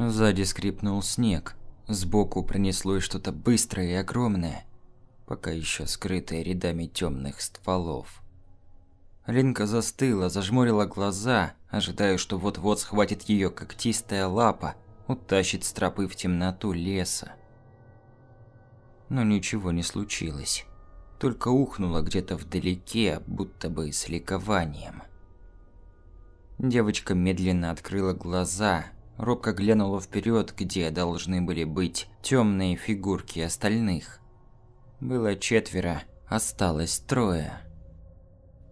Сзади скрипнул снег. Сбоку пронеслось что-то быстрое и огромное, пока еще скрытое рядами темных стволов. Линка застыла, зажмурила глаза, ожидая, что вот-вот схватит ее когтистая лапа, утащит с тропы в темноту леса. Но ничего не случилось. Только ухнула где-то вдалеке, будто бы с ликованием. Девочка медленно открыла глаза, робко глянула вперед, где должны были быть темные фигурки остальных. Было четверо, осталось трое.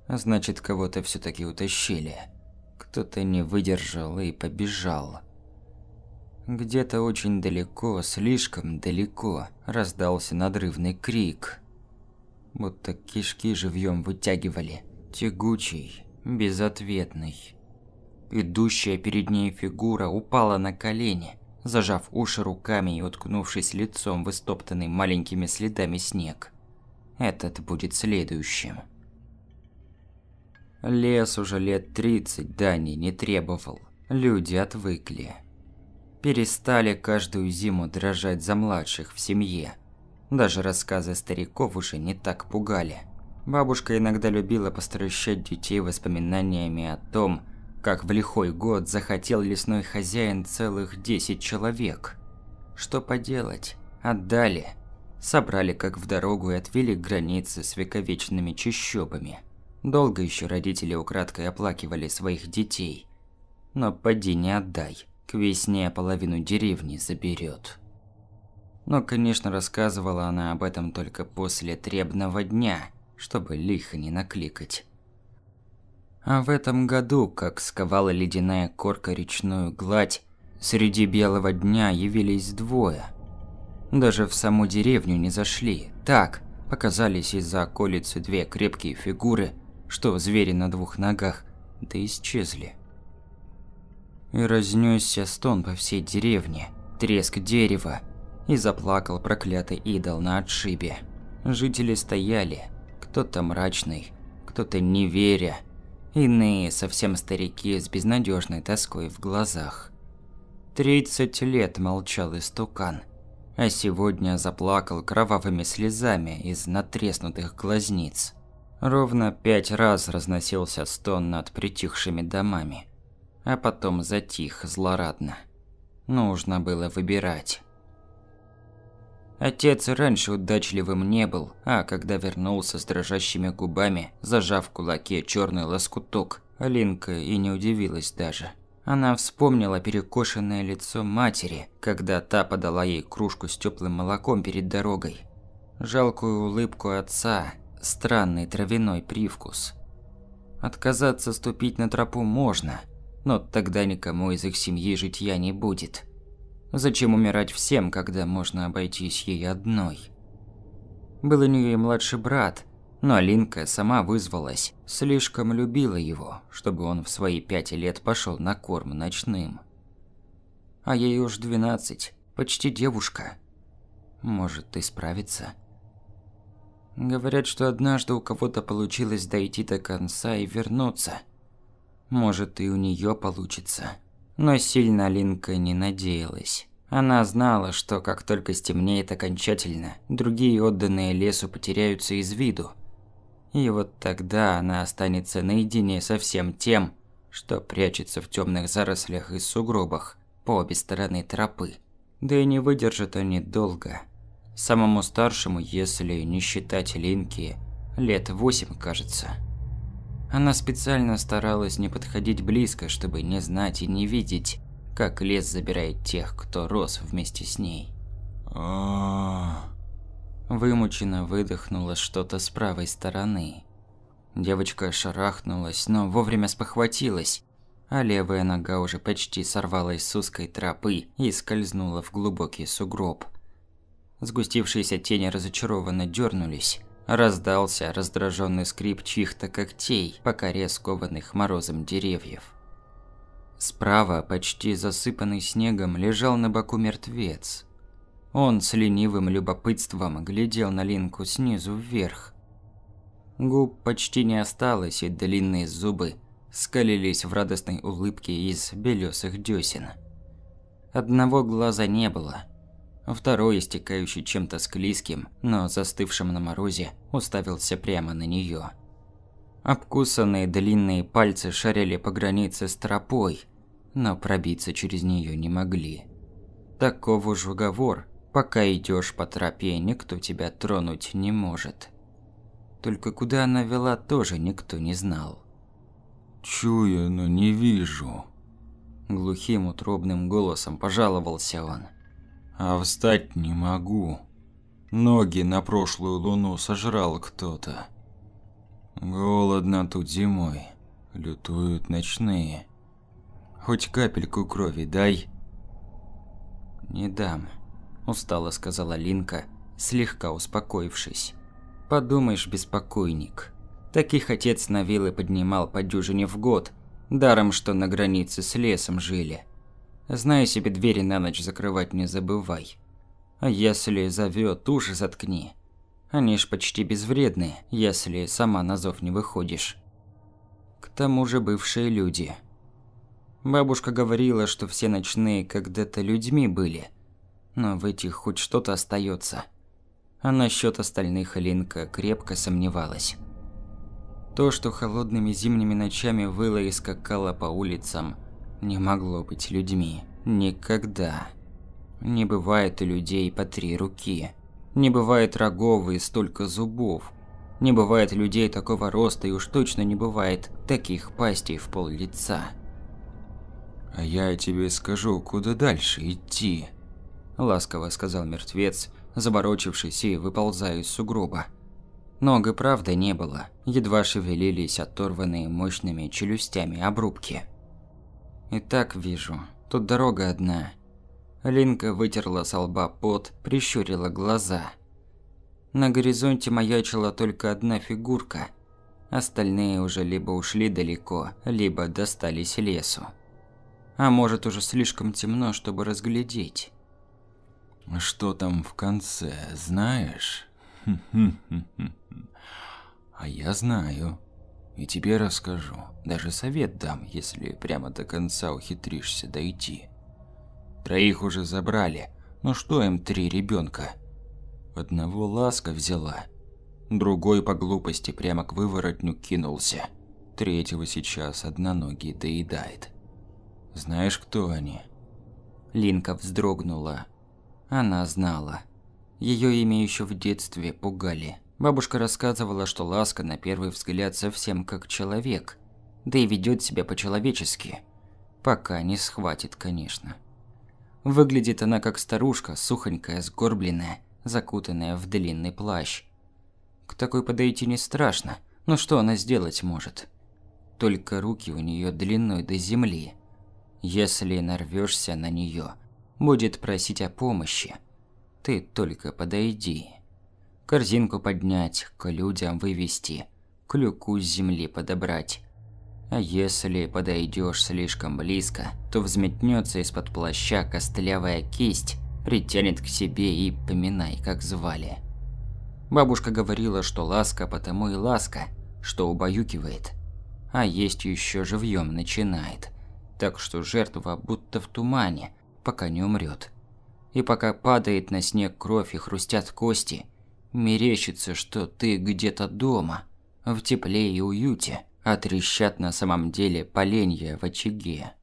А значит, кого-то все таки утащили. Кто-то не выдержал и побежал. Где-то очень далеко, слишком далеко, раздался надрывный крик. Будто кишки живьем вытягивали. Тягучий, безответный. Идущая перед ней фигура упала на колени, зажав уши руками и уткнувшись лицом в истоптанный маленькими следами снег. Этот будет следующим. Лес уже лет 30 Дани не требовал. Люди отвыкли. Перестали каждую зиму дрожать за младших в семье. Даже рассказы стариков уже не так пугали. Бабушка иногда любила постращать детей воспоминаниями о том, как в лихой год захотел лесной хозяин целых 10 человек. Что поделать, отдали. Собрали как в дорогу и отвели к границе с вековечными чащобами. Долго еще родители украдкой оплакивали своих детей. Но поди не отдай, к весне половину деревни заберет. Но, конечно, рассказывала она об этом только после требного дня, чтобы лихо не накликать. А в этом году, как сковала ледяная корка речную гладь, среди белого дня явились двое. Даже в саму деревню не зашли. Так, показались из-за околицы две крепкие фигуры, что звери на двух ногах, да исчезли. И разнесся стон по всей деревне, треск дерева, и заплакал проклятый идол на отшибе. Жители стояли, кто-то мрачный, кто-то неверя. веря, Иные совсем старики с безнадежной тоской в глазах. Тридцать лет молчал истукан, а сегодня заплакал кровавыми слезами из натреснутых глазниц. Ровно пять раз разносился стон над притихшими домами, а потом затих злорадно. Нужно было выбирать. Отец раньше удачливым не был, а когда вернулся с дрожащими губами, зажав в кулаке черный лоскуток, Алинка и не удивилась даже. Она вспомнила перекошенное лицо матери, когда та подала ей кружку с теплым молоком перед дорогой. Жалкую улыбку отца, странный травяной привкус. Отказаться ступить на тропу можно, но тогда никому из их семьи житья не будет. Зачем умирать всем, когда можно обойтись ей одной? Был у нее и младший брат, но Алинка сама вызвалась, слишком любила его, чтобы он в свои пять лет пошел на корм ночным. А ей уж двенадцать, почти девушка. Может, и справится. Говорят, что однажды у кого-то получилось дойти до конца и вернуться. Может, и у нее получится. Но сильно Линка не надеялась. Она знала, что как только стемнеет окончательно, другие отданные лесу потеряются из виду. И вот тогда она останется наедине со всем тем, что прячется в темных зарослях и сугробах по обе стороны тропы. Да и не выдержат они долго. Самому старшему, если не считать Линки, лет восемь, кажется. Она специально старалась не подходить близко, чтобы не знать и не видеть, как лес забирает тех, кто рос вместе с ней. А. Вымученно выдохнула что-то с правой стороны. Девочка шарахнулась, но вовремя спохватилась, а левая нога уже почти сорвалась с узкой тропы и скользнула в глубокий сугроб. Сгустившиеся тени разочарованно дернулись, Раздался раздраженный скрип чьих-то когтей по коре скованных морозом деревьев. Справа, почти засыпанный снегом, лежал на боку мертвец. Он с ленивым любопытством глядел на Линку снизу вверх. Губ почти не осталось, и длинные зубы скалились в радостной улыбке из белесых десен. Одного глаза не было – а второй, истекающий чем-то склизким, но застывшим на морозе, уставился прямо на нее. Обкусанные длинные пальцы шарили по границе с тропой, но пробиться через нее не могли. Такого же уговор, пока идешь по тропе, никто тебя тронуть не может. Только куда она вела, тоже никто не знал. «Чую, но не вижу», – глухим утробным голосом пожаловался он – а встать не могу. Ноги на прошлую луну сожрал кто-то. Голодно тут зимой, лютуют ночные. Хоть капельку крови дай. Не дам, устало сказала Линка, слегка успокоившись. Подумаешь, беспокойник. Таких отец на вилы поднимал по дюжине в год, даром что на границе с лесом жили. Знаю себе, двери на ночь закрывать не забывай. А если зовет, уши заткни. Они ж почти безвредны, если сама на зов не выходишь. К тому же бывшие люди. Бабушка говорила, что все ночные когда-то людьми были. Но в этих хоть что-то остается. А насчет остальных Линка крепко сомневалась. То, что холодными зимними ночами выла и скакала по улицам – не могло быть людьми. Никогда. Не бывает у людей по три руки. Не бывает рогов и столько зубов. Не бывает людей такого роста и уж точно не бывает таких пастей в пол лица. «А я тебе скажу, куда дальше идти», – ласково сказал мертвец, заборочившись и выползая из сугроба. Ног и правда не было, едва шевелились оторванные мощными челюстями обрубки. И так вижу. Тут дорога одна. Линка вытерла со лба пот, прищурила глаза. На горизонте маячила только одна фигурка. Остальные уже либо ушли далеко, либо достались лесу. А может уже слишком темно, чтобы разглядеть. Что там в конце, знаешь? А я знаю. И тебе расскажу, даже совет дам, если прямо до конца ухитришься дойти. Троих уже забрали, но ну что им три ребенка? Одного ласка взяла, другой по глупости прямо к выворотню кинулся, третьего сейчас одноногий доедает. Знаешь, кто они? Линка вздрогнула. Она знала. Ее имя еще в детстве пугали. Бабушка рассказывала, что Ласка на первый взгляд совсем как человек, да и ведет себя по-человечески. Пока не схватит, конечно. Выглядит она как старушка, сухонькая, сгорбленная, закутанная в длинный плащ. К такой подойти не страшно, но что она сделать может? Только руки у нее длиной до земли. Если нарвешься на нее, будет просить о помощи. Ты только подойди. Корзинку поднять, к людям вывести, клюку с земли подобрать. А если подойдешь слишком близко, то взметнется из-под плаща костлявая кисть, притянет к себе и поминай, как звали. Бабушка говорила, что ласка потому и ласка, что убаюкивает. А есть еще живьем начинает. Так что жертва будто в тумане, пока не умрет. И пока падает на снег кровь и хрустят кости, Мерещится, что ты где-то дома, в тепле и уюте, а трещат на самом деле поленья в очаге.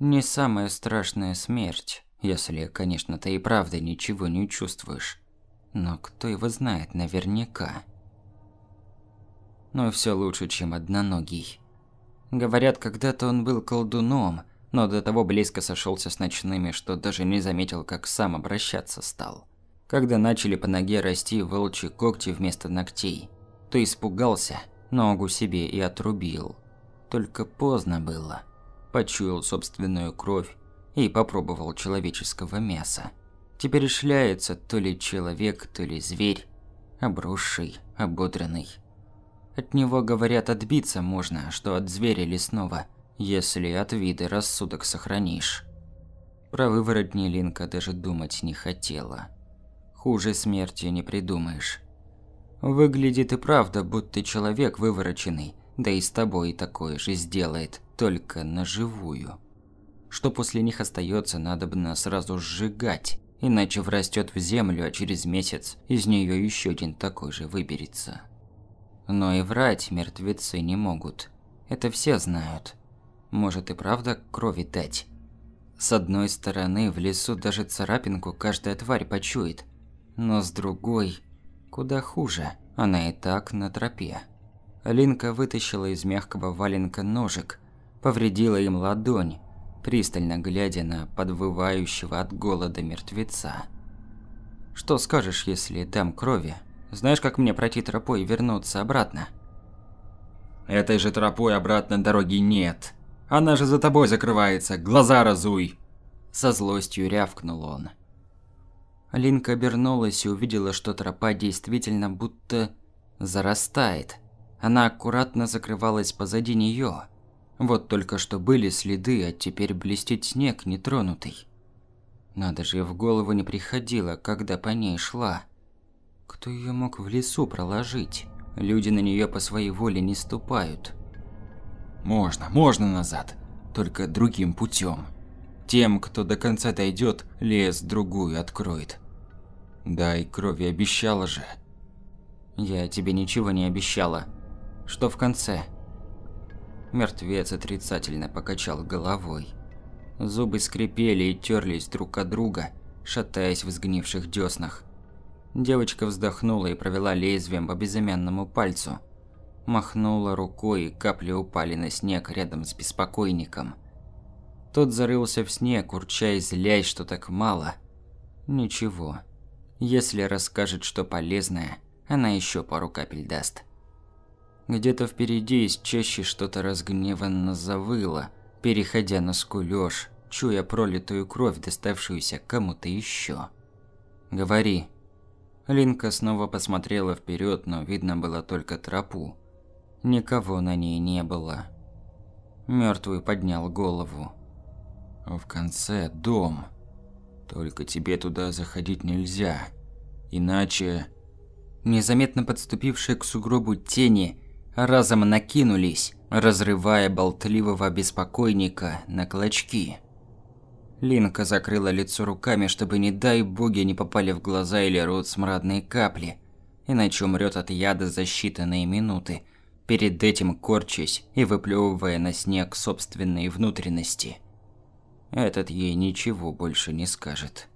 Не самая страшная смерть, если, конечно, ты и правда ничего не чувствуешь. Но кто его знает наверняка. Но все лучше, чем одноногий. Говорят, когда-то он был колдуном, но до того близко сошелся с ночными, что даже не заметил, как сам обращаться стал. Когда начали по ноге расти волчьи когти вместо ногтей, то испугался, ногу себе и отрубил. Только поздно было. Почуял собственную кровь и попробовал человеческого мяса. Теперь шляется то ли человек, то ли зверь, обросший, ободранный. От него, говорят, отбиться можно, что от зверя лесного, если от вида рассудок сохранишь. Про выворотни Линка даже думать не хотела. Хуже смерти не придумаешь. Выглядит и правда, будто человек вывороченный, да и с тобой такое же сделает, только на живую. Что после них остается, надо бы сразу сжигать, иначе врастет в землю, а через месяц из нее еще один такой же выберется. Но и врать мертвецы не могут. Это все знают. Может и правда крови дать. С одной стороны, в лесу даже царапинку каждая тварь почует, но с другой, куда хуже, она и так на тропе. Линка вытащила из мягкого валенка ножик, повредила им ладонь, пристально глядя на подвывающего от голода мертвеца. «Что скажешь, если там крови? Знаешь, как мне пройти тропой и вернуться обратно?» «Этой же тропой обратно дороги нет. Она же за тобой закрывается, глаза разуй!» Со злостью рявкнул он. Линка обернулась и увидела, что тропа действительно будто зарастает. Она аккуратно закрывалась позади нее. Вот только что были следы, а теперь блестит снег нетронутый. Надо же, в голову не приходило, когда по ней шла. Кто ее мог в лесу проложить? Люди на нее по своей воле не ступают. Можно, можно назад, только другим путем. Тем, кто до конца дойдет, лес другую откроет. Да, и крови обещала же. Я тебе ничего не обещала. Что в конце? Мертвец отрицательно покачал головой. Зубы скрипели и терлись друг от друга, шатаясь в сгнивших деснах. Девочка вздохнула и провела лезвием по безымянному пальцу. Махнула рукой, и капли упали на снег рядом с беспокойником. Тот зарылся в снег, урча и злясь, что так мало. Ничего. Если расскажет, что полезное, она еще пару капель даст. Где-то впереди из чаще что-то разгневанно завыло, переходя на скулёж, чуя пролитую кровь, доставшуюся кому-то еще. «Говори». Линка снова посмотрела вперед, но видно было только тропу. Никого на ней не было. Мертвый поднял голову. В конце дом. Только тебе туда заходить нельзя. Иначе... Незаметно подступившие к сугробу тени разом накинулись, разрывая болтливого беспокойника на клочки. Линка закрыла лицо руками, чтобы, не дай боги, не попали в глаза или рот смрадные капли, иначе умрет от яда за считанные минуты, перед этим корчась и выплевывая на снег собственные внутренности – этот ей ничего больше не скажет.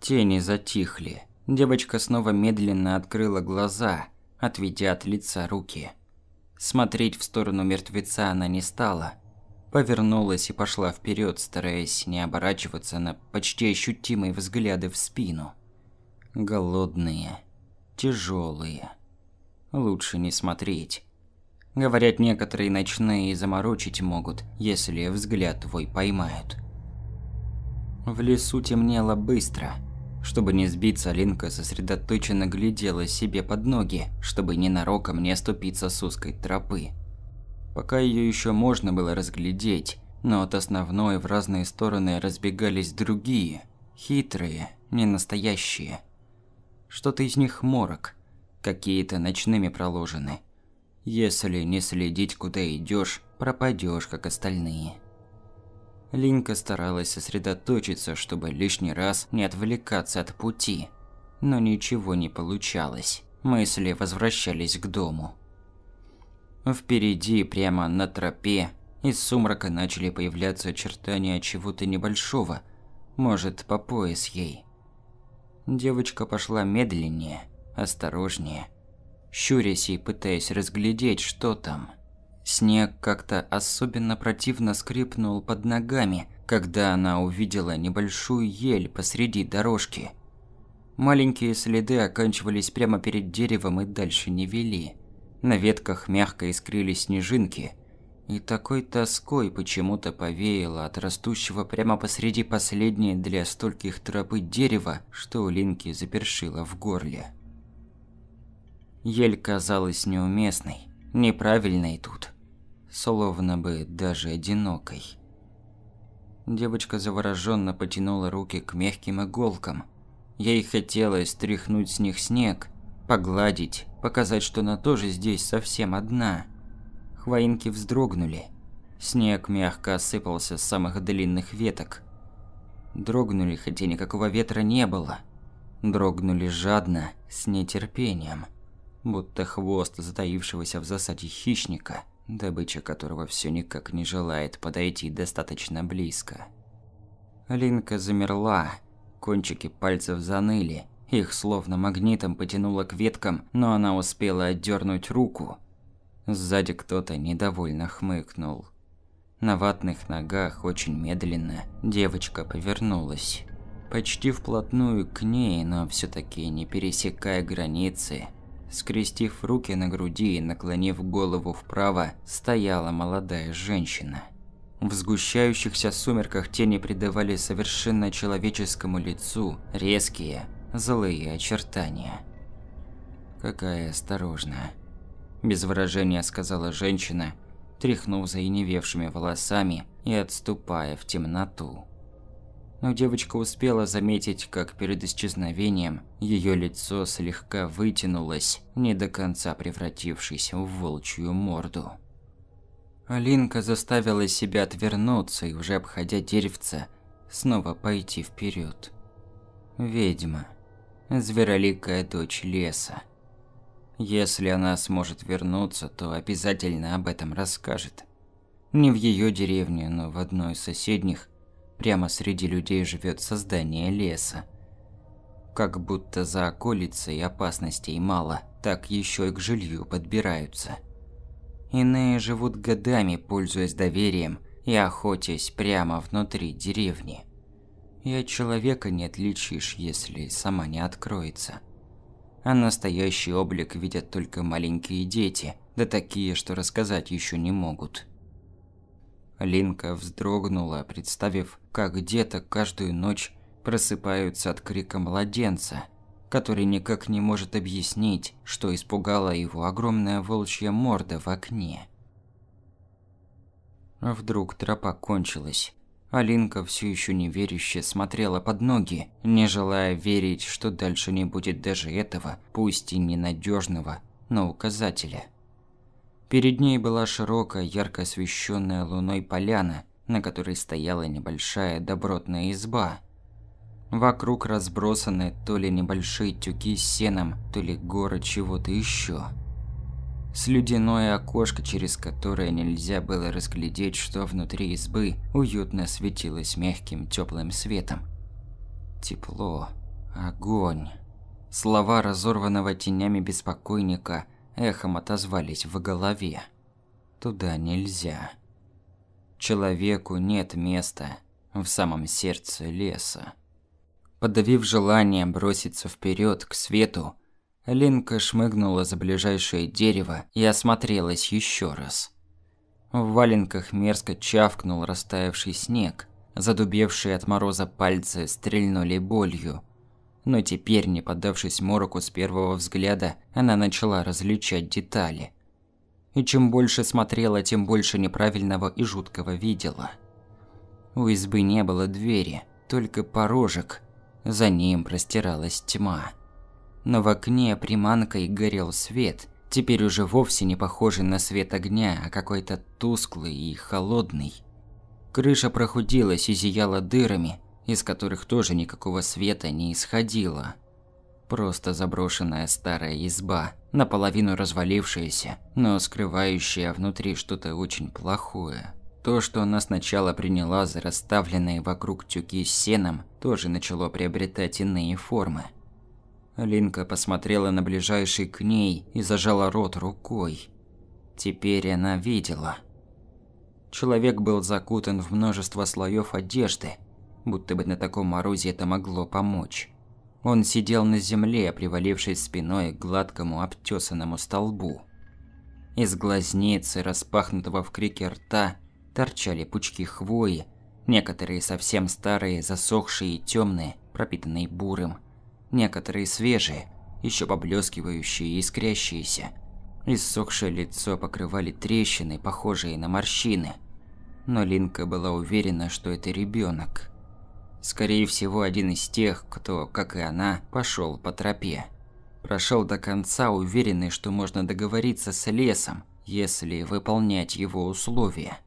Тени затихли. Девочка снова медленно открыла глаза, отведя от лица руки. Смотреть в сторону мертвеца она не стала. Повернулась и пошла вперед, стараясь не оборачиваться на почти ощутимые взгляды в спину. Голодные, тяжелые. Лучше не смотреть. Говорят, некоторые ночные заморочить могут, если взгляд твой поймают. В лесу темнело быстро. Чтобы не сбиться, Линка сосредоточенно глядела себе под ноги, чтобы ненароком не оступиться с узкой тропы. Пока ее еще можно было разглядеть, но от основной в разные стороны разбегались другие, хитрые, ненастоящие. Что-то из них морок, какие-то ночными проложены – если не следить, куда идешь, пропадешь, как остальные. Линька старалась сосредоточиться, чтобы лишний раз не отвлекаться от пути. Но ничего не получалось. Мысли возвращались к дому. Впереди, прямо на тропе, из сумрака начали появляться очертания чего-то небольшого, может, по пояс ей. Девочка пошла медленнее, осторожнее, щурясь и пытаясь разглядеть, что там. Снег как-то особенно противно скрипнул под ногами, когда она увидела небольшую ель посреди дорожки. Маленькие следы оканчивались прямо перед деревом и дальше не вели. На ветках мягко искрились снежинки, и такой тоской почему-то повеяло от растущего прямо посреди последней для стольких тропы дерева, что у Линки запершило в горле ель казалась неуместной, неправильной тут, словно бы даже одинокой. Девочка завороженно потянула руки к мягким иголкам. Ей хотелось стряхнуть с них снег, погладить, показать, что она тоже здесь совсем одна. Хвоинки вздрогнули. Снег мягко осыпался с самых длинных веток. Дрогнули, хотя никакого ветра не было. Дрогнули жадно, с нетерпением будто хвост затаившегося в засаде хищника, добыча которого все никак не желает подойти достаточно близко. Линка замерла, кончики пальцев заныли, их словно магнитом потянуло к веткам, но она успела отдернуть руку. Сзади кто-то недовольно хмыкнул. На ватных ногах очень медленно девочка повернулась. Почти вплотную к ней, но все таки не пересекая границы, Скрестив руки на груди и наклонив голову вправо, стояла молодая женщина. В сгущающихся сумерках тени придавали совершенно человеческому лицу резкие, злые очертания. «Какая осторожная», – без выражения сказала женщина, тряхнув заиневевшими волосами и отступая в темноту но девочка успела заметить, как перед исчезновением ее лицо слегка вытянулось, не до конца превратившись в волчью морду. Алинка заставила себя отвернуться и уже обходя деревце, снова пойти вперед. Ведьма. Звероликая дочь леса. Если она сможет вернуться, то обязательно об этом расскажет. Не в ее деревне, но в одной из соседних, Прямо среди людей живет создание леса. Как будто за околицей опасностей мало, так еще и к жилью подбираются. Иные живут годами, пользуясь доверием и охотясь прямо внутри деревни. И от человека не отличишь, если сама не откроется. А настоящий облик видят только маленькие дети, да такие, что рассказать еще не могут. Линка вздрогнула, представив, как где-то каждую ночь просыпаются от крика младенца, который никак не может объяснить, что испугала его огромная волчья морда в окне. А вдруг тропа кончилась? Алинка все еще неверяще смотрела под ноги, не желая верить, что дальше не будет даже этого, пусть и ненадежного, но указателя. Перед ней была широкая, ярко освещенная луной поляна, на которой стояла небольшая добротная изба. Вокруг разбросаны то ли небольшие тюки с сеном, то ли горы чего-то еще. Слюдяное окошко, через которое нельзя было разглядеть, что внутри избы, уютно светилось мягким теплым светом. Тепло. Огонь. Слова разорванного тенями беспокойника эхом отозвались в голове. Туда нельзя. Человеку нет места в самом сердце леса. Подавив желание броситься вперед к свету, Линка шмыгнула за ближайшее дерево и осмотрелась еще раз. В валенках мерзко чавкнул растаявший снег, задубевшие от мороза пальцы стрельнули болью – но теперь, не поддавшись мороку с первого взгляда, она начала различать детали. И чем больше смотрела, тем больше неправильного и жуткого видела. У избы не было двери, только порожек. За ним простиралась тьма. Но в окне приманкой горел свет, теперь уже вовсе не похожий на свет огня, а какой-то тусклый и холодный. Крыша прохудилась и зияла дырами, из которых тоже никакого света не исходило. Просто заброшенная старая изба, наполовину развалившаяся, но скрывающая внутри что-то очень плохое. То, что она сначала приняла за расставленные вокруг тюки с сеном, тоже начало приобретать иные формы. Линка посмотрела на ближайший к ней и зажала рот рукой. Теперь она видела. Человек был закутан в множество слоев одежды, будто бы на таком морозе это могло помочь. Он сидел на земле, привалившись спиной к гладкому обтесанному столбу. Из глазницы, распахнутого в крике рта, торчали пучки хвои, некоторые совсем старые, засохшие и темные, пропитанные бурым, некоторые свежие, еще поблескивающие и искрящиеся. Иссохшее лицо покрывали трещины, похожие на морщины. Но Линка была уверена, что это ребенок. Скорее всего, один из тех, кто, как и она, пошел по тропе. Прошел до конца, уверенный, что можно договориться с лесом, если выполнять его условия.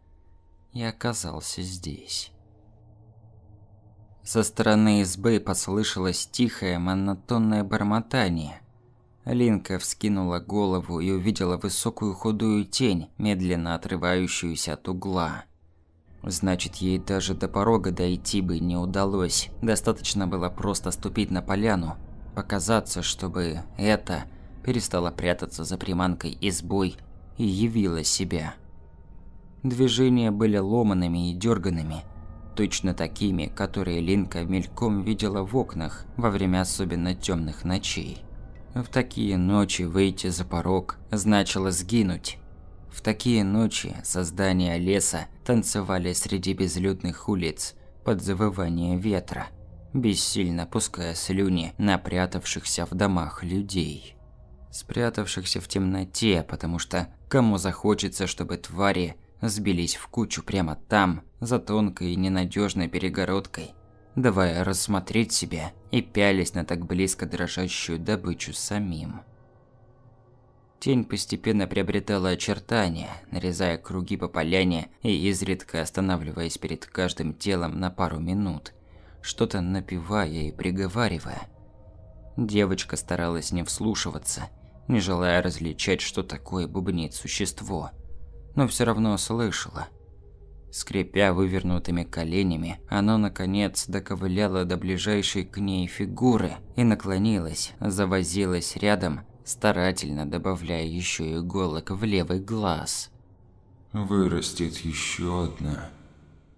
И оказался здесь. Со стороны избы послышалось тихое, монотонное бормотание. Линка вскинула голову и увидела высокую худую тень, медленно отрывающуюся от угла. Значит, ей даже до порога дойти бы не удалось. Достаточно было просто ступить на поляну, показаться, чтобы это перестало прятаться за приманкой избой и явила себя. Движения были ломанными и дерганными, точно такими, которые Линка мельком видела в окнах во время особенно темных ночей. В такие ночи выйти за порог значило сгинуть, в такие ночи создания леса танцевали среди безлюдных улиц под завывание ветра, бессильно пуская слюни на прятавшихся в домах людей. Спрятавшихся в темноте, потому что кому захочется, чтобы твари сбились в кучу прямо там, за тонкой и ненадежной перегородкой, давая рассмотреть себя и пялись на так близко дрожащую добычу самим. Тень постепенно приобретала очертания, нарезая круги по поляне и изредка останавливаясь перед каждым телом на пару минут, что-то напевая и приговаривая. Девочка старалась не вслушиваться, не желая различать, что такое бубнит существо, но все равно слышала. Скрипя вывернутыми коленями, оно наконец доковыляло до ближайшей к ней фигуры и наклонилось, завозилось рядом, старательно добавляя еще иголок в левый глаз. «Вырастет еще одна,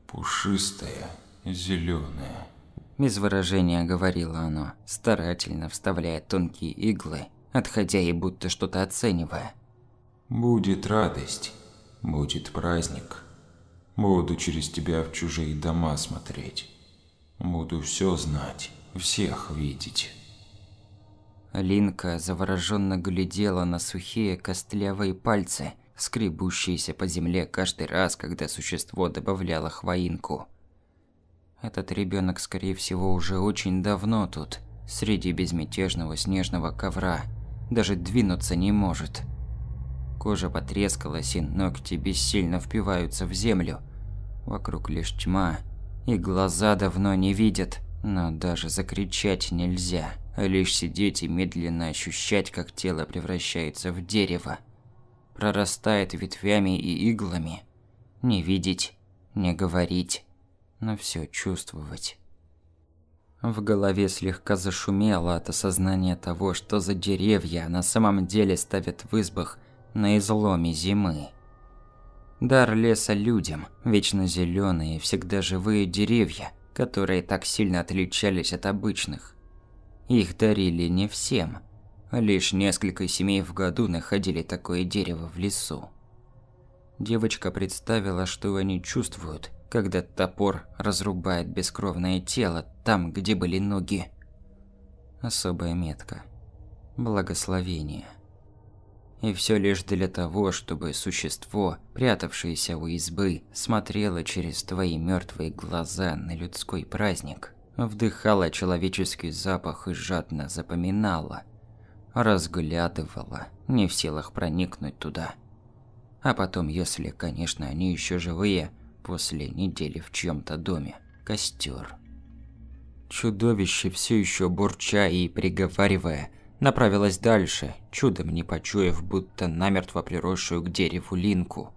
пушистая, зеленая». Без выражения говорило оно, старательно вставляя тонкие иглы, отходя и будто что-то оценивая. «Будет радость, будет праздник. Буду через тебя в чужие дома смотреть. Буду все знать, всех видеть». Линка завороженно глядела на сухие костлявые пальцы, скребущиеся по земле каждый раз, когда существо добавляло хвоинку. Этот ребенок, скорее всего, уже очень давно тут, среди безмятежного снежного ковра, даже двинуться не может. Кожа потрескалась, и ногти бессильно впиваются в землю. Вокруг лишь тьма, и глаза давно не видят, но даже закричать нельзя лишь сидеть и медленно ощущать, как тело превращается в дерево, прорастает ветвями и иглами, не видеть, не говорить, но все чувствовать. В голове слегка зашумело от осознания того, что за деревья на самом деле ставят в избах на изломе зимы. Дар леса людям, вечно зеленые, всегда живые деревья, которые так сильно отличались от обычных. Их дарили не всем. Лишь несколько семей в году находили такое дерево в лесу. Девочка представила, что они чувствуют, когда топор разрубает бескровное тело там, где были ноги. Особая метка. Благословение. И все лишь для того, чтобы существо, прятавшееся у избы, смотрело через твои мертвые глаза на людской праздник – вдыхала человеческий запах и жадно запоминала, разглядывала, не в силах проникнуть туда. А потом, если, конечно, они еще живые, после недели в чьем-то доме, костер. Чудовище, все еще бурча и приговаривая, направилась дальше, чудом не почуяв, будто намертво приросшую к дереву линку –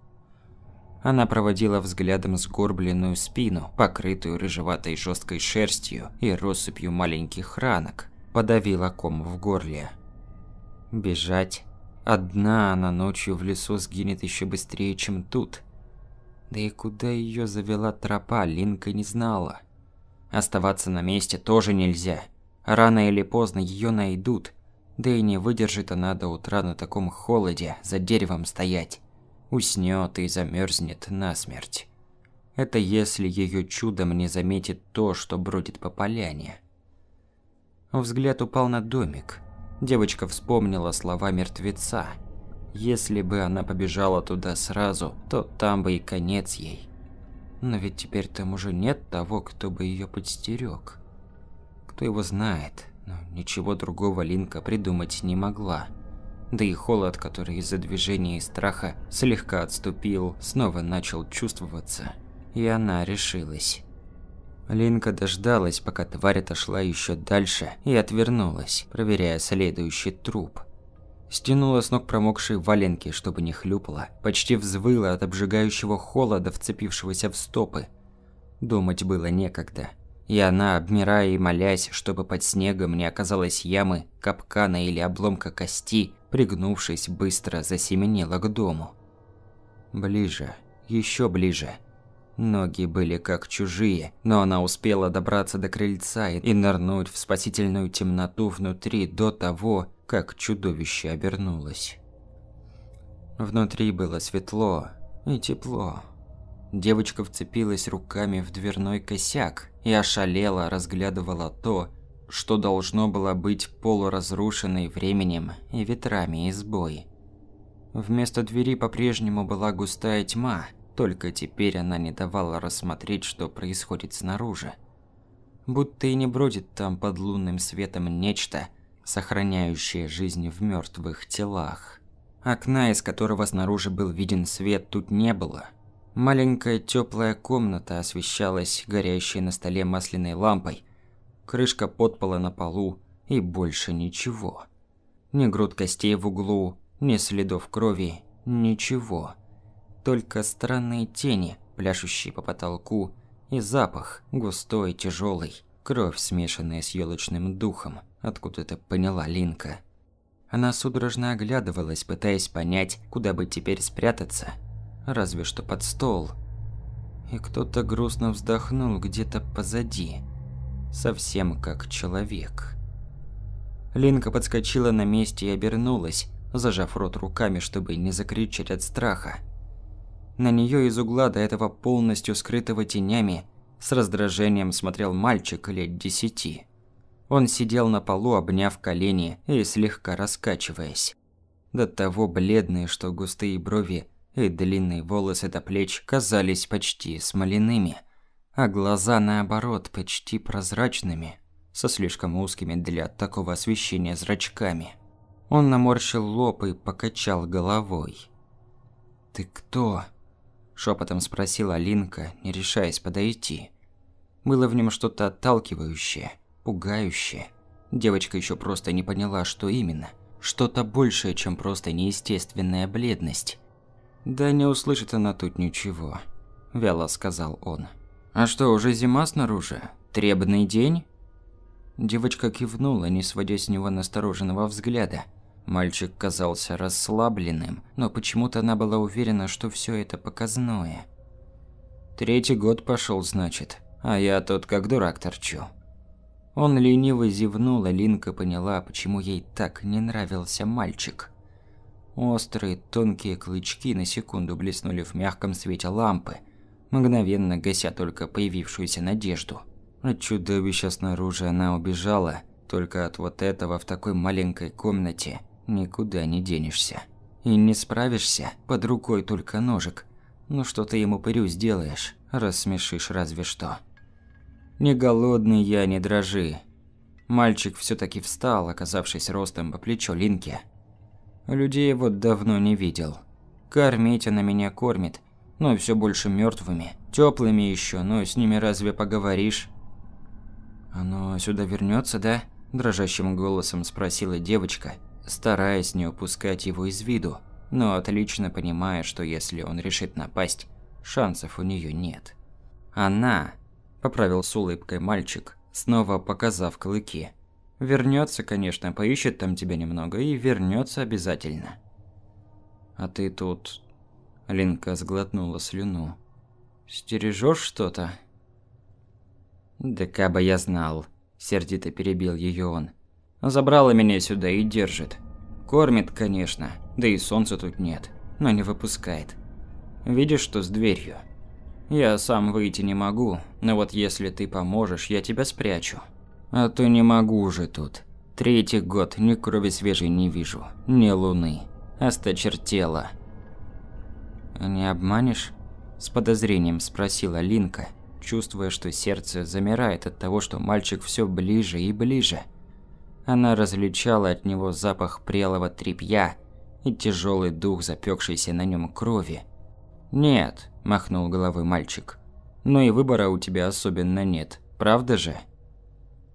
она проводила взглядом сгорбленную спину, покрытую рыжеватой жесткой шерстью и россыпью маленьких ранок. Подавила ком в горле. Бежать. Одна она ночью в лесу сгинет еще быстрее, чем тут. Да и куда ее завела тропа, Линка не знала. Оставаться на месте тоже нельзя. Рано или поздно ее найдут. Да и не выдержит она до утра на таком холоде за деревом стоять. Уснёт и замерзнет насмерть. Это если её чудом не заметит то, что бродит по поляне. Взгляд упал на домик. Девочка вспомнила слова мертвеца. Если бы она побежала туда сразу, то там бы и конец ей. Но ведь теперь там уже нет того, кто бы её подстерёг. Кто его знает, но ничего другого Линка придумать не могла да и холод, который из-за движения и страха слегка отступил, снова начал чувствоваться. И она решилась. Линка дождалась, пока тварь отошла еще дальше и отвернулась, проверяя следующий труп. Стянула с ног промокшие валенки, чтобы не хлюпала, почти взвыла от обжигающего холода, вцепившегося в стопы. Думать было некогда. И она, обмирая и молясь, чтобы под снегом не оказалось ямы, капкана или обломка кости, пригнувшись, быстро засеменила к дому. Ближе, еще ближе. Ноги были как чужие, но она успела добраться до крыльца и нырнуть в спасительную темноту внутри до того, как чудовище обернулось. Внутри было светло и тепло. Девочка вцепилась руками в дверной косяк и ошалела разглядывала то, что должно было быть полуразрушенной временем и ветрами избой. Вместо двери по-прежнему была густая тьма, только теперь она не давала рассмотреть, что происходит снаружи. Будто и не бродит там под лунным светом нечто, сохраняющее жизнь в мертвых телах. Окна, из которого снаружи был виден свет, тут не было. Маленькая теплая комната освещалась горящей на столе масляной лампой – крышка подпола на полу и больше ничего. Ни груд костей в углу, ни следов крови, ничего. Только странные тени, пляшущие по потолку, и запах, густой, тяжелый, кровь, смешанная с елочным духом, откуда-то поняла Линка. Она судорожно оглядывалась, пытаясь понять, куда бы теперь спрятаться. Разве что под стол. И кто-то грустно вздохнул где-то позади совсем как человек. Линка подскочила на месте и обернулась, зажав рот руками, чтобы не закричать от страха. На нее из угла до этого полностью скрытого тенями с раздражением смотрел мальчик лет десяти. Он сидел на полу, обняв колени и слегка раскачиваясь. До того бледные, что густые брови и длинные волосы до плеч казались почти смоляными – а глаза, наоборот, почти прозрачными, со слишком узкими для такого освещения зрачками. Он наморщил лоб и покачал головой. «Ты кто?» – шепотом спросила Линка, не решаясь подойти. Было в нем что-то отталкивающее, пугающее. Девочка еще просто не поняла, что именно. Что-то большее, чем просто неестественная бледность. «Да не услышит она тут ничего», – вяло сказал он. «А что, уже зима снаружи? Требный день?» Девочка кивнула, не сводя с него настороженного взгляда. Мальчик казался расслабленным, но почему-то она была уверена, что все это показное. «Третий год пошел, значит, а я тут как дурак торчу». Он лениво зевнул, и а Линка поняла, почему ей так не нравился мальчик. Острые тонкие клычки на секунду блеснули в мягком свете лампы – мгновенно гася только появившуюся надежду. От чудовища снаружи она убежала, только от вот этого в такой маленькой комнате никуда не денешься. И не справишься, под рукой только ножик. Ну что ты ему пырю сделаешь, рассмешишь разве что. Не голодный я, не дрожи. Мальчик все таки встал, оказавшись ростом по плечо Линке. Людей вот давно не видел. Кормить она меня кормит, но все больше мертвыми, теплыми еще, но с ними разве поговоришь? Оно сюда вернется, да? дрожащим голосом спросила девочка, стараясь не упускать его из виду, но отлично понимая, что если он решит напасть, шансов у нее нет. Она, поправил с улыбкой мальчик, снова показав клыки. Вернется, конечно, поищет там тебя немного и вернется обязательно. А ты тут Линка сглотнула слюну. «Стережешь что-то?» «Да кабы я знал», – сердито перебил ее он. «Забрала меня сюда и держит. Кормит, конечно, да и солнца тут нет, но не выпускает. Видишь, что с дверью? Я сам выйти не могу, но вот если ты поможешь, я тебя спрячу. А то не могу уже тут. Третий год ни крови свежей не вижу, ни луны. Осточертела. «Не обманешь?» – с подозрением спросила Линка, чувствуя, что сердце замирает от того, что мальчик все ближе и ближе. Она различала от него запах прелого тряпья и тяжелый дух запекшейся на нем крови. «Нет», – махнул головой мальчик. «Но и выбора у тебя особенно нет, правда же?»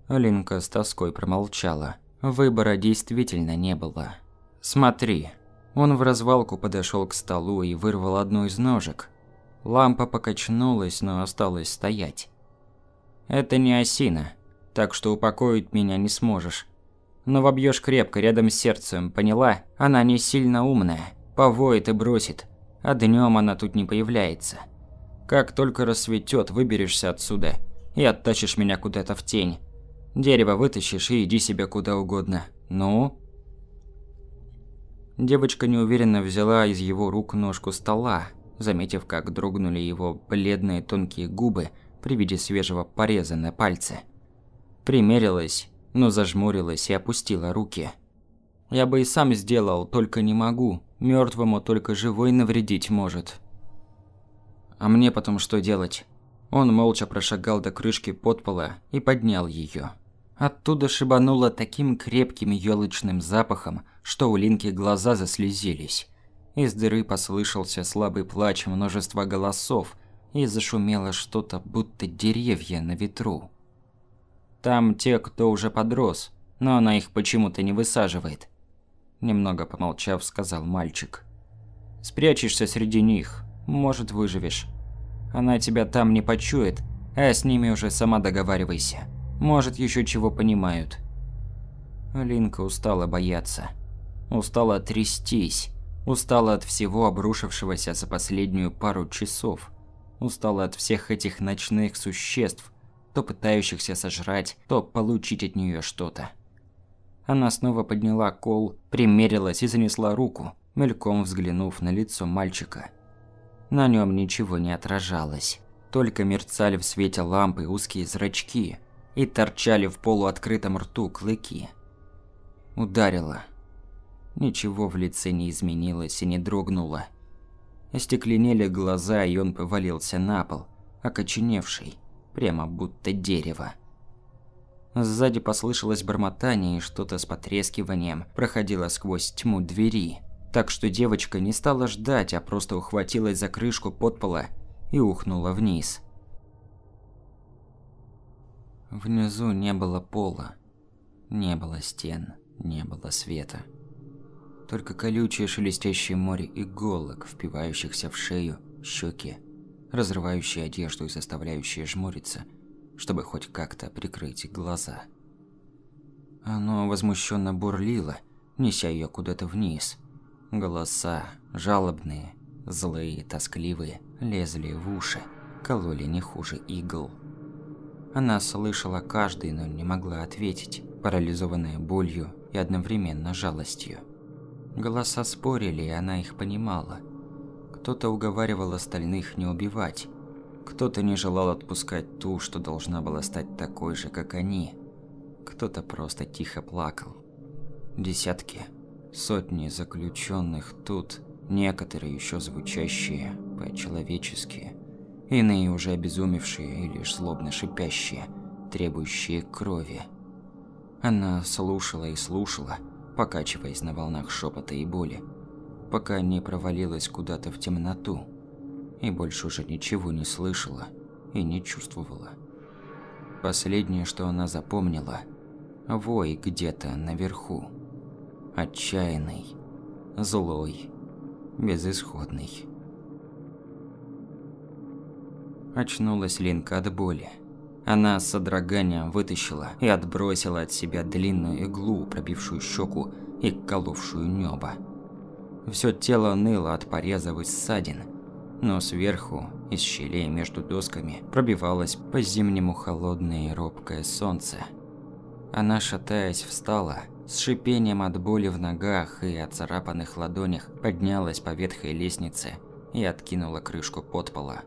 Линка с тоской промолчала. Выбора действительно не было. «Смотри», он в развалку подошел к столу и вырвал одну из ножек. Лампа покачнулась, но осталась стоять. «Это не осина, так что упокоить меня не сможешь. Но вобьешь крепко рядом с сердцем, поняла? Она не сильно умная, повоет и бросит, а днем она тут не появляется. Как только рассветет, выберешься отсюда и оттащишь меня куда-то в тень. Дерево вытащишь и иди себе куда угодно. Ну?» Девочка неуверенно взяла из его рук ножку стола, заметив, как дрогнули его бледные тонкие губы при виде свежего пореза на пальце. Примерилась, но зажмурилась и опустила руки. «Я бы и сам сделал, только не могу. Мертвому только живой навредить может». «А мне потом что делать?» Он молча прошагал до крышки подпола и поднял ее. Оттуда шибануло таким крепким елочным запахом, что у Линки глаза заслезились. Из дыры послышался слабый плач множества голосов, и зашумело что-то, будто деревья на ветру. Там те, кто уже подрос, но она их почему-то не высаживает. Немного помолчав, сказал мальчик. Спрячешься среди них, может выживешь. Она тебя там не почует, а с ними уже сама договаривайся. Может, еще чего понимают. Линка устала бояться. Устала трястись. Устала от всего обрушившегося за последнюю пару часов. Устала от всех этих ночных существ, то пытающихся сожрать, то получить от нее что-то. Она снова подняла кол, примерилась и занесла руку, мельком взглянув на лицо мальчика. На нем ничего не отражалось, только мерцали в свете лампы узкие зрачки – и торчали в полуоткрытом рту клыки. Ударило. Ничего в лице не изменилось и не дрогнуло. Остекленели глаза, и он повалился на пол, окоченевший, прямо будто дерево. Сзади послышалось бормотание, и что-то с потрескиванием проходило сквозь тьму двери. Так что девочка не стала ждать, а просто ухватилась за крышку подпола и ухнула вниз. Внизу не было пола, не было стен, не было света. Только колючее шелестящее море иголок, впивающихся в шею, щеки, разрывающие одежду и заставляющие жмуриться, чтобы хоть как-то прикрыть глаза. Оно возмущенно бурлило, неся ее куда-то вниз. Голоса, жалобные, злые, тоскливые, лезли в уши, кололи не хуже игл. Она слышала каждый, но не могла ответить, парализованная болью и одновременно жалостью. Голоса спорили, и она их понимала. Кто-то уговаривал остальных не убивать, кто-то не желал отпускать ту, что должна была стать такой же, как они. Кто-то просто тихо плакал. Десятки, сотни заключенных тут, некоторые еще звучащие по-человечески, иные уже обезумевшие и лишь злобно шипящие, требующие крови. Она слушала и слушала, покачиваясь на волнах шепота и боли, пока не провалилась куда-то в темноту и больше уже ничего не слышала и не чувствовала. Последнее, что она запомнила – вой где-то наверху. Отчаянный, злой, безысходный. Очнулась Линка от боли. Она с содроганием вытащила и отбросила от себя длинную иглу, пробившую щеку и коловшую небо. Все тело ныло от порезов и ссадин, но сверху, из щелей между досками, пробивалось по-зимнему холодное и робкое солнце. Она, шатаясь, встала, с шипением от боли в ногах и от царапанных ладонях поднялась по ветхой лестнице и откинула крышку подпола.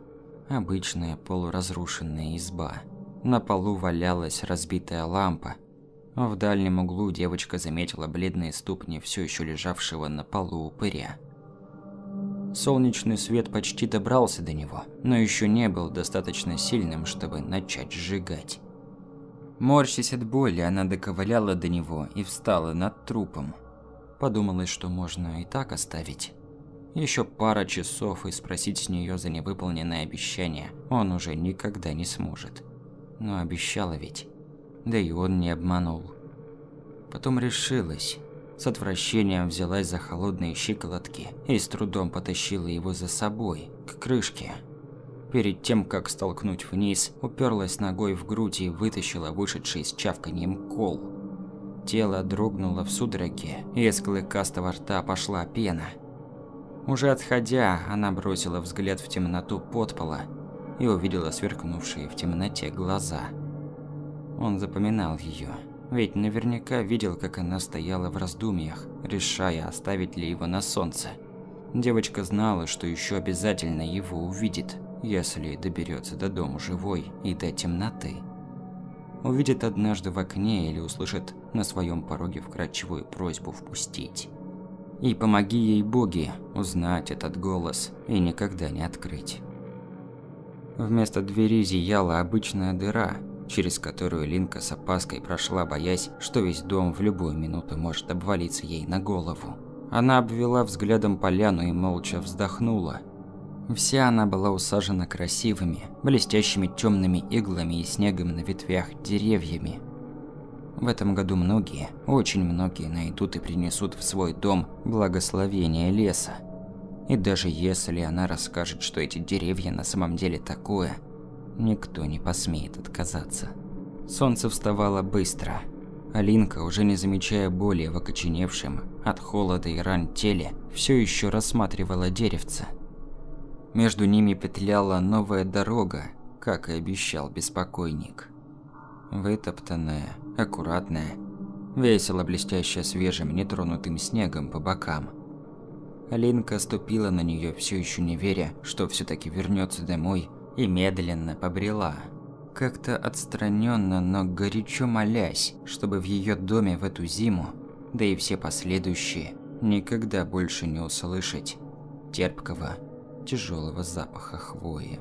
Обычная полуразрушенная изба. На полу валялась разбитая лампа. В дальнем углу девочка заметила бледные ступни все еще лежавшего на полу упыря. Солнечный свет почти добрался до него, но еще не был достаточно сильным, чтобы начать сжигать. Морщись от боли, она доковыляла до него и встала над трупом. Подумалось, что можно и так оставить. Еще пара часов и спросить с нее за невыполненное обещание он уже никогда не сможет. Но обещала ведь. Да и он не обманул. Потом решилась. С отвращением взялась за холодные щиколотки и с трудом потащила его за собой, к крышке. Перед тем, как столкнуть вниз, уперлась ногой в грудь и вытащила вышедший с чавканьем кол. Тело дрогнуло в судороге, и из клыкастого рта пошла пена – уже отходя, она бросила взгляд в темноту подпола и увидела сверкнувшие в темноте глаза. Он запоминал ее, ведь наверняка видел, как она стояла в раздумьях, решая, оставить ли его на солнце. Девочка знала, что еще обязательно его увидит, если доберется до дома живой и до темноты. Увидит однажды в окне или услышит на своем пороге вкрадчивую просьбу впустить. И помоги ей боги узнать этот голос и никогда не открыть. Вместо двери зияла обычная дыра, через которую Линка с опаской прошла, боясь, что весь дом в любую минуту может обвалиться ей на голову. Она обвела взглядом поляну и молча вздохнула. Вся она была усажена красивыми, блестящими темными иглами и снегом на ветвях деревьями, в этом году многие, очень многие найдут и принесут в свой дом благословение леса. И даже если она расскажет, что эти деревья на самом деле такое, никто не посмеет отказаться. Солнце вставало быстро. Алинка, уже не замечая боли в окоченевшем от холода и ран теле, все еще рассматривала деревце. Между ними петляла новая дорога, как и обещал беспокойник. Вытоптанная, аккуратная, весело блестящая свежим нетронутым снегом по бокам. Линка ступила на нее, все еще не веря, что все-таки вернется домой, и медленно побрела. Как-то отстраненно, но горячо молясь, чтобы в ее доме в эту зиму, да и все последующие, никогда больше не услышать терпкого, тяжелого запаха хвои.